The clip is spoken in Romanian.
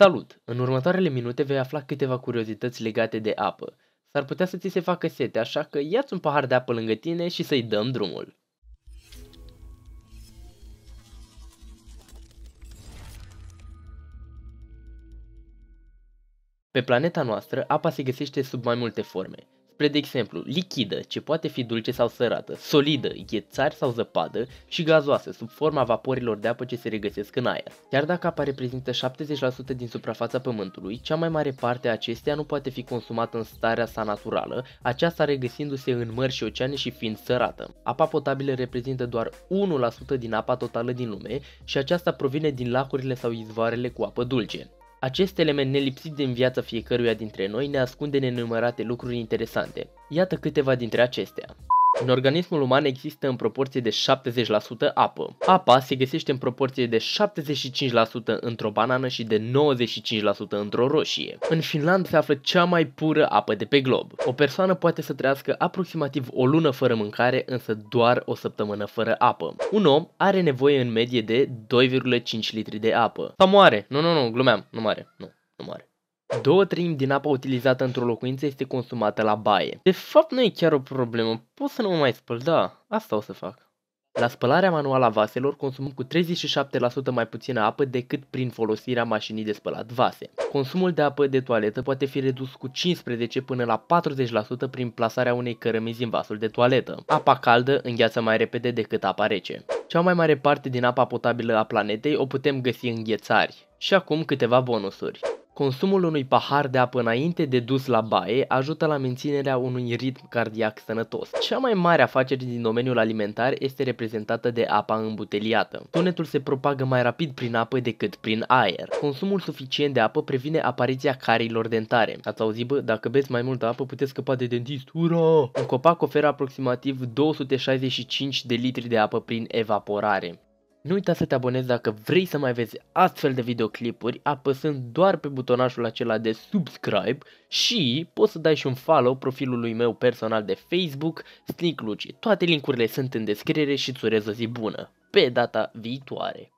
Salut! În următoarele minute vei afla câteva curiozități legate de apă. S-ar putea să ți se facă sete, așa că ia-ți un pahar de apă lângă tine și să-i dăm drumul. Pe planeta noastră, apa se găsește sub mai multe forme spre de exemplu lichidă, ce poate fi dulce sau sărată, solidă, ghețar sau zăpadă și gazoasă, sub forma vaporilor de apă ce se regăsesc în aer. Chiar dacă apa reprezintă 70% din suprafața Pământului, cea mai mare parte a acesteia nu poate fi consumată în starea sa naturală, aceasta regăsindu-se în mări și oceane și fiind sărată. Apa potabilă reprezintă doar 1% din apa totală din lume și aceasta provine din lacurile sau izvoarele cu apă dulce. Acest element nelipsit din viața fiecăruia dintre noi ne ascunde nenumărate lucruri interesante. Iată câteva dintre acestea. În organismul uman există în proporție de 70% apă. Apa se găsește în proporție de 75% într-o banană și de 95% într-o roșie. În Finland se află cea mai pură apă de pe glob. O persoană poate să trăiască aproximativ o lună fără mâncare, însă doar o săptămână fără apă. Un om are nevoie în medie de 2,5 litri de apă. Sau moare. Nu, nu, nu, glumeam. Nu moare. Nu, nu moare. Două treimi din apa utilizată într-o locuință este consumată la baie. De fapt nu e chiar o problemă, pot să nu mă mai spăl, da, asta o să fac. La spălarea manuală a vaselor consumăm cu 37% mai puțină apă decât prin folosirea mașinii de spălat vase. Consumul de apă de toaletă poate fi redus cu 15 până la 40% prin plasarea unei cărămizi în vasul de toaletă. Apa caldă îngheață mai repede decât apa rece. Cea mai mare parte din apa potabilă a planetei o putem găsi în ghețari. Și acum câteva bonusuri. Consumul unui pahar de apă înainte de dus la baie ajută la menținerea unui ritm cardiac sănătos. Cea mai mare afacere din domeniul alimentar este reprezentată de apa îmbuteliată. Tunetul se propagă mai rapid prin apă decât prin aer. Consumul suficient de apă previne apariția carilor dentare. Ați auzit, bă, dacă beți mai multă apă puteți scăpa de dentist, ura! Un copac oferă aproximativ 265 de litri de apă prin evaporare. Nu uita să te abonezi dacă vrei să mai vezi astfel de videoclipuri apăsând doar pe butonașul acela de subscribe și poți să dai și un follow profilului meu personal de Facebook, Sneak Luci. Toate linkurile sunt în descriere și îți urez o zi bună. Pe data viitoare!